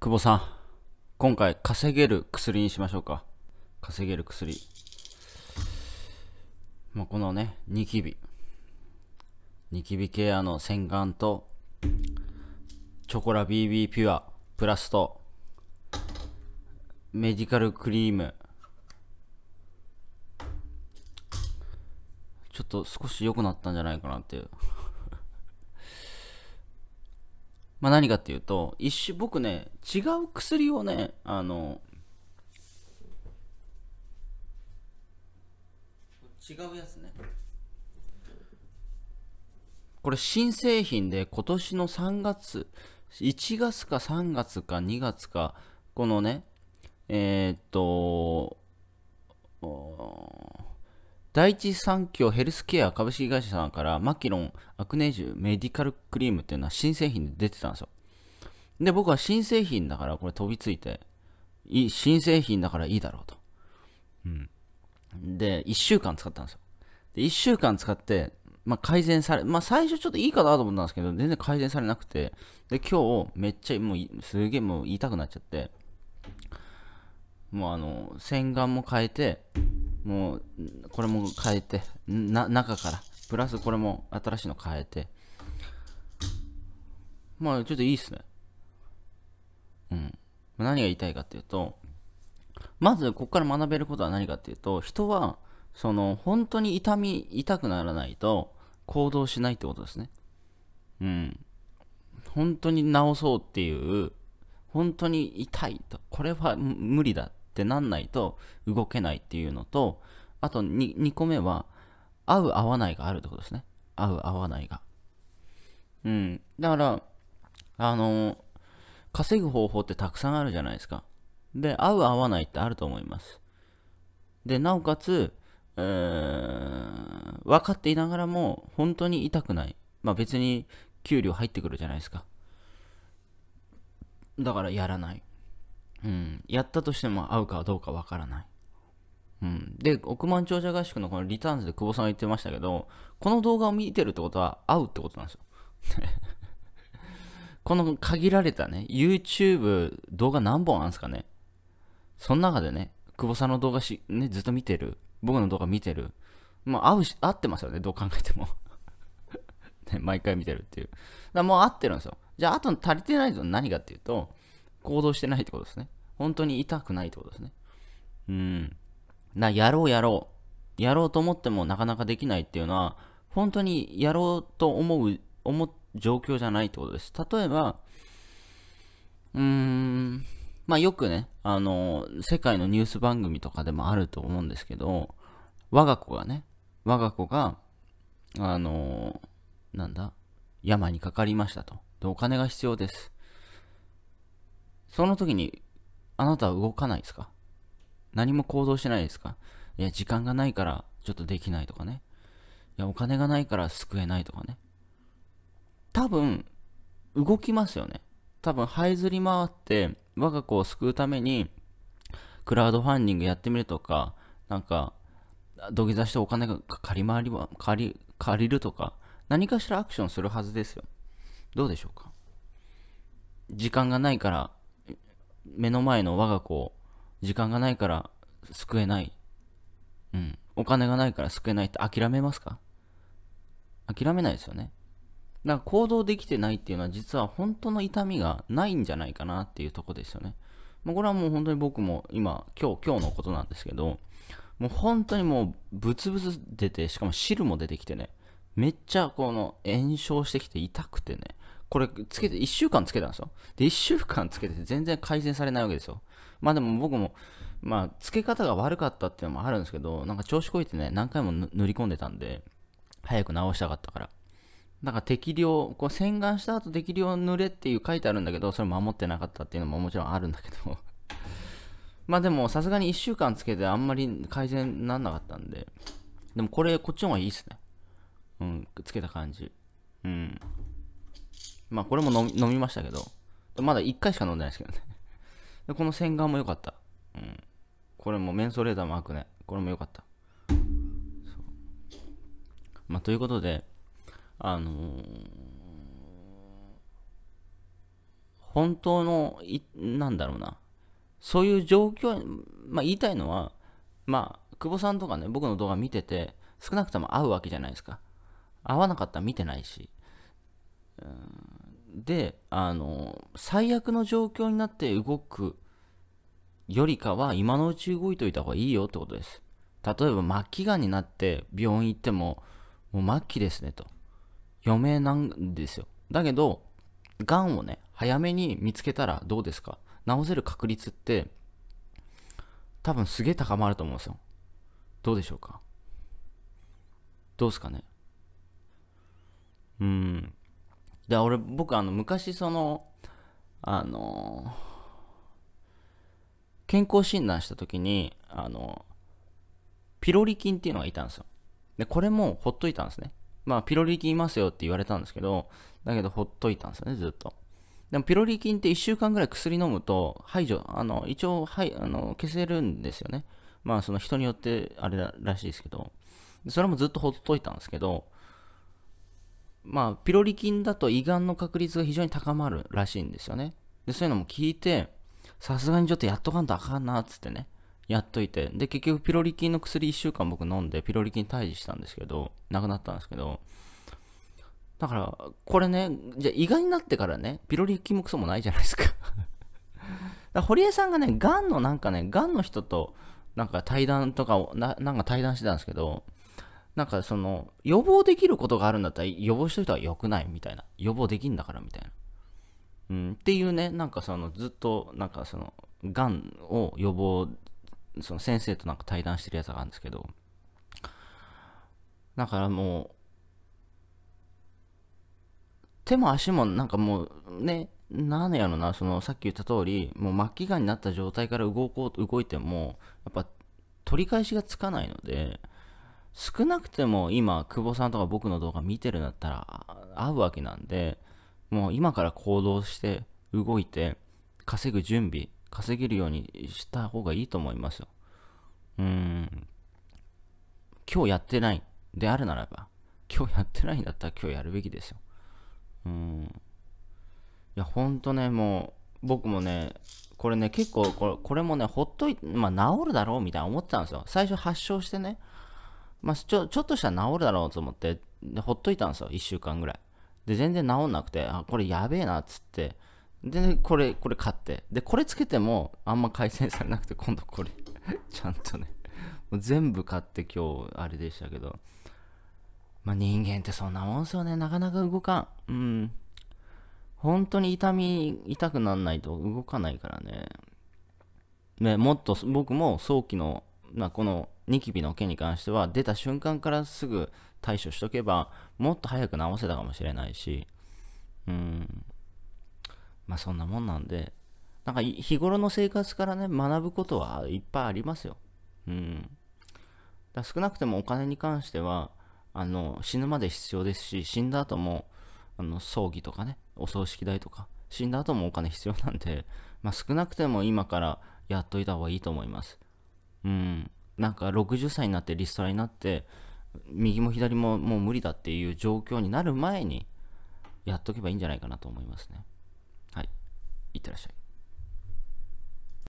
久保さん、今回稼げる薬にしましょうか。稼げる薬。まあ、このね、ニキビ。ニキビケアの洗顔と、チョコラ BB ピュア、プラスと、メディカルクリーム。ちょっと少し良くなったんじゃないかなっていう。まあ、何かっていうと、一種、僕ね、違う薬をね、あの、違うやつね。これ新製品で今年の3月、1月か3月か2月か、このね、えー、っと、第一三共ヘルスケア株式会社さんからマキロンアクネージュメディカルクリームっていうのは新製品で出てたんですよ。で、僕は新製品だからこれ飛びついて、いい新製品だからいいだろうと。うん。で、1週間使ったんですよ。で、1週間使って、まあ、改善され、まあ、最初ちょっといいかなと思ったんですけど、全然改善されなくて、で、今日めっちゃ、もう、すげえもう言いたくなっちゃって、もうあの、洗顔も変えて、もうこれも変えてな中からプラスこれも新しいの変えてまあちょっといいっすねうん何が言いたいかっていうとまずここから学べることは何かっていうと人はその本当に痛み痛くならないと行動しないってことですねうん本当に治そうっていう本当に痛いとこれは無理だってなんないと動けないっていうのと、あと 2, 2個目は、合う合わないがあるってことですね。合う合わないが。うん。だから、あの稼ぐ方法ってたくさんあるじゃないですか。で、合う合わないってあると思います。で、なおかつ、うー、分かっていながらも、本当に痛くない。まあ別に、給料入ってくるじゃないですか。だからやらない。うん、やったとしても合うかどうかわからない。うん、で、億万長者合宿のこのリターンズで久保さんが言ってましたけど、この動画を見てるってことは合うってことなんですよ。この限られたね、YouTube 動画何本あるんですかね。その中でね、久保さんの動画し、ね、ずっと見てる。僕の動画見てる。まあ、合うし、合ってますよね、どう考えても ね、毎回見てるっていう。だもう合ってるんですよ。じゃあ、あと足りてないと何かっていうと、行動してないってことですね。本当に痛くないってことですね。うん。な、やろうやろう。やろうと思ってもなかなかできないっていうのは、本当にやろうと思う、思う状況じゃないってことです。例えば、うーん、まあよくね、あの、世界のニュース番組とかでもあると思うんですけど、我が子がね、我が子が、あの、なんだ、山にかかりましたと。で、お金が必要です。その時に、あなたは動かないですか何も行動しないですかいや、時間がないから、ちょっとできないとかね。いや、お金がないから救えないとかね。多分、動きますよね。多分、這いずり回って、我が子を救うために、クラウドファンディングやってみるとか、なんか、土下座してお金が借り回りは、借り、借りるとか、何かしらアクションするはずですよ。どうでしょうか時間がないから目の前の我が子を時間がないから救えない。うん。お金がないから救えないって諦めますか諦めないですよね。だから行動できてないっていうのは実は本当の痛みがないんじゃないかなっていうとこですよね。まあ、これはもう本当に僕も今、今日、今日のことなんですけど、もう本当にもうブツブツ出て、しかも汁も出てきてね、めっちゃこの炎症してきて痛くてね、これつけて、1週間つけたんですよ。で、1週間つけて全然改善されないわけですよ。まあでも僕も、まあ、つけ方が悪かったっていうのもあるんですけど、なんか調子こいてね、何回も塗り込んでたんで、早く直したかったから。なんか適量、こう洗顔した後適量塗れっていう書いてあるんだけど、それ守ってなかったっていうのももちろんあるんだけど まあでもさすがに1週間つけてあんまり改善なんなかったんで、でもこれこっちの方がいいっすね。うん、つけた感じ。うん。まあこれも飲みましたけど、まだ1回しか飲んでないですけどね。で、この洗顔も良かった。うん。これもメンソレーターも開くね。これも良かった。まあということで、あのー、本当のい、なんだろうな。そういう状況、まあ言いたいのは、まあ、久保さんとかね、僕の動画見てて、少なくとも会うわけじゃないですか。会わなかったら見てないし。うんであの最悪の状況になって動くよりかは今のうち動いといた方がいいよってことです例えば末期がんになって病院行ってももう末期ですねと余命なんですよだけどがんをね早めに見つけたらどうですか治せる確率って多分すげえ高まると思うんですよどうでしょうかどうですかねうんで俺僕あの昔そのあの健康診断した時にあのピロリ菌っていうのがいたんですよでこれもほっといたんですねまあピロリ菌いますよって言われたんですけどだけどほっといたんですよねずっとでもピロリ菌って1週間ぐらい薬飲むと排除あの一応、はい、あの消せるんですよねまあその人によってあれらしいですけどそれもずっとほっといたんですけどまあ、ピロリ菌だと胃がんの確率が非常に高まるらしいんですよね。で、そういうのも聞いて、さすがにちょっとやっとかんとあかんな、つってね、やっといて。で、結局ピロリ菌の薬1週間僕飲んで、ピロリ菌退治したんですけど、なくなったんですけど、だから、これね、じゃあ胃がんになってからね、ピロリ菌もクソもないじゃないですか だ堀江さんがね、がんのなんかね、がんの人と、なんか対談とかをな、なんか対談してたんですけど、なんかその、予防できることがあるんだったら予防しといた方が良くないみたいな。予防できんだからみたいな。うん、っていうね、なんかその、ずっと、なんかその、がんを予防、その先生となんか対談してるやつがあるんですけど、だからもう、手も足もなんかもうね、何やろな、そのさっき言った通り、もう末期がんになった状態から動こう、動いても、やっぱ取り返しがつかないので、少なくても今、久保さんとか僕の動画見てるんだったら、合うわけなんで、もう今から行動して、動いて、稼ぐ準備、稼げるようにした方がいいと思いますよ。うーん。今日やってないであるならば、今日やってないんだったら今日やるべきですよ。うん。いや、ほんとね、もう、僕もね、これね、結構これ、これもね、ほっといて、まあ、治るだろうみたいな思ってたんですよ。最初発症してね、まあ、ちょちょっとしたら治るだろうと思ってでほっといたんですよ1週間ぐらいで全然治んなくてあこれやべえなっつってで、ね、これこれ買ってでこれつけてもあんま改善されなくて今度これ ちゃんとねもう全部買って今日あれでしたけどまあ人間ってそんなもんすよねなかなか動かんうん本当に痛み痛くならないと動かないからねねもっと僕も早期のまあ、このニキビの件に関しては出た瞬間からすぐ対処しとけばもっと早く治せたかもしれないしうんまあそんなもんなんでなんか日頃の生活からね学ぶことはいっぱいありますようんだ少なくてもお金に関してはあの死ぬまで必要ですし死んだ後もあの葬儀とかねお葬式代とか死んだ後もお金必要なんで、まあ、少なくても今からやっといた方がいいと思いますうん、なんか60歳になってリストラになって右も左ももう無理だっていう状況になる前にやっとけばいいんじゃないかなと思いますねはいいってらっしゃい